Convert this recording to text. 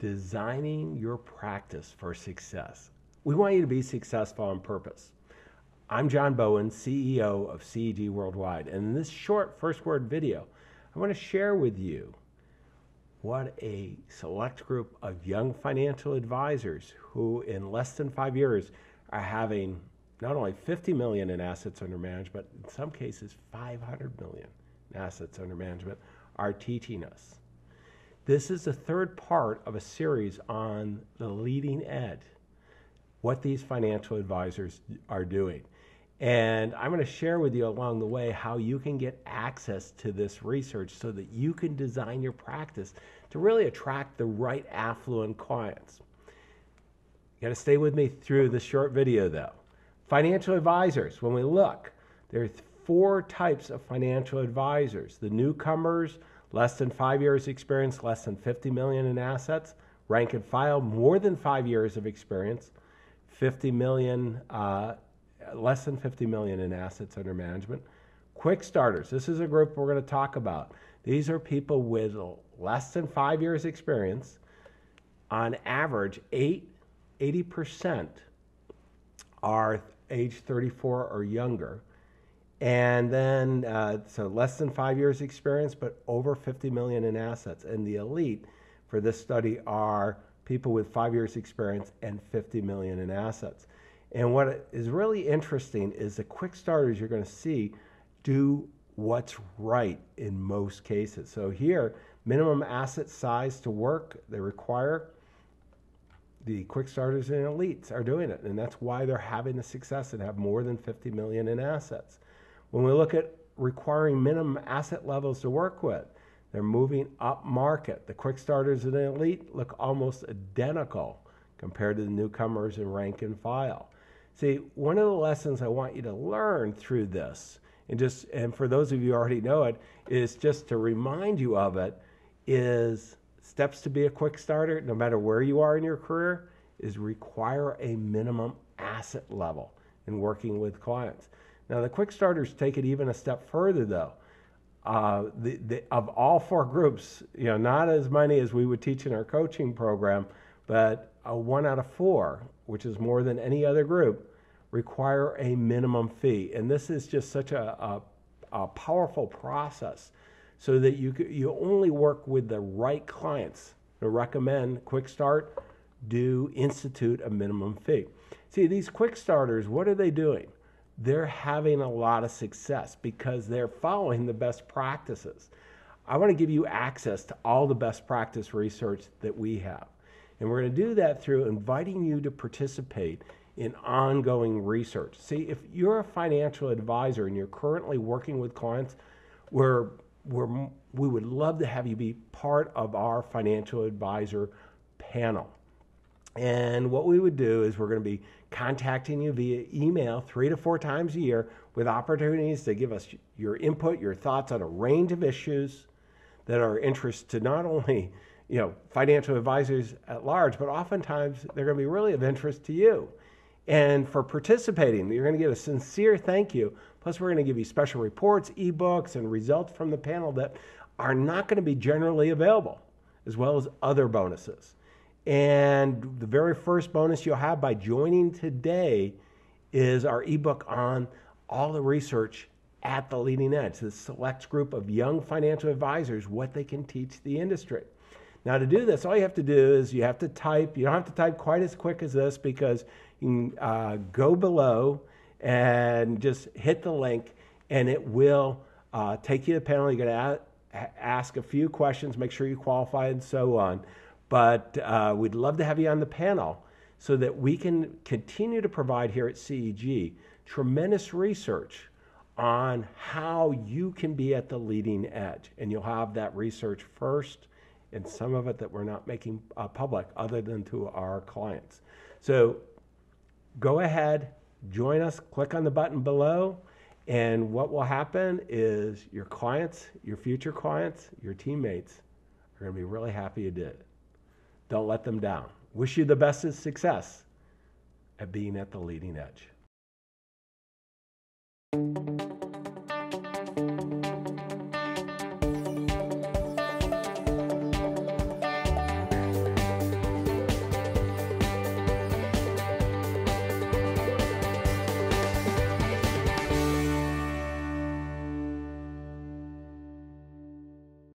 designing your practice for success. We want you to be successful on purpose. I'm John Bowen, CEO of CED Worldwide, and in this short first word video, I want to share with you what a select group of young financial advisors who, in less than five years, are having not only 50 million in assets under management, but in some cases 500 million in assets under management, are teaching us. This is the third part of a series on the leading edge, what these financial advisors are doing. And I'm going to share with you along the way how you can get access to this research so that you can design your practice to really attract the right affluent clients. You got to stay with me through this short video though. Financial advisors, when we look, there are four types of financial advisors the newcomers, less than five years experience, less than 50 million in assets, rank and file, more than five years of experience, 50 million uh, less than 50 million in assets under management. Quick starters. This is a group we're going to talk about. These are people with less than five years experience. On average, eight, 80% are age 34 or younger. And then, uh, so less than five years experience, but over 50 million in assets. And the elite for this study are people with five years experience and 50 million in assets. And what is really interesting is the quick starters you're going to see do what's right in most cases. So here, minimum asset size to work they require the quick starters and elites are doing it and that's why they're having the success and have more than 50 million in assets when we look at requiring minimum asset levels to work with they're moving up market the quick starters and elite look almost identical compared to the newcomers and rank and file See, one of the lessons I want you to learn through this, and just and for those of you already know it, is just to remind you of it, is steps to be a quick starter, no matter where you are in your career, is require a minimum asset level in working with clients. Now the quick starters take it even a step further though. Uh, the, the, of all four groups, you know, not as many as we would teach in our coaching program, but a one out of four, which is more than any other group, require a minimum fee. And this is just such a, a, a powerful process so that you, you only work with the right clients to recommend Quick Start, do institute a minimum fee. See, these Quick Starters, what are they doing? They're having a lot of success because they're following the best practices. I want to give you access to all the best practice research that we have. And we're going to do that through inviting you to participate in ongoing research. See, if you're a financial advisor and you're currently working with clients, we're, we're, we would love to have you be part of our financial advisor panel. And what we would do is we're going to be contacting you via email three to four times a year with opportunities to give us your input, your thoughts on a range of issues that are interest to not only you know, financial advisors at large, but oftentimes they're going to be really of interest to you. And for participating, you're going to get a sincere thank you. Plus, we're going to give you special reports, ebooks, and results from the panel that are not going to be generally available, as well as other bonuses. And the very first bonus you'll have by joining today is our ebook on all the research at the leading edge, the select group of young financial advisors, what they can teach the industry. Now to do this, all you have to do is you have to type. You don't have to type quite as quick as this because you can uh, go below and just hit the link and it will uh, take you to the panel. You're going to ask a few questions, make sure you qualify and so on. But uh, we'd love to have you on the panel so that we can continue to provide here at CEG tremendous research on how you can be at the leading edge. And you'll have that research first and some of it that we're not making uh, public other than to our clients. So go ahead, join us, click on the button below, and what will happen is your clients, your future clients, your teammates are going to be really happy you did it. Don't let them down. Wish you the best of success at being at the leading edge.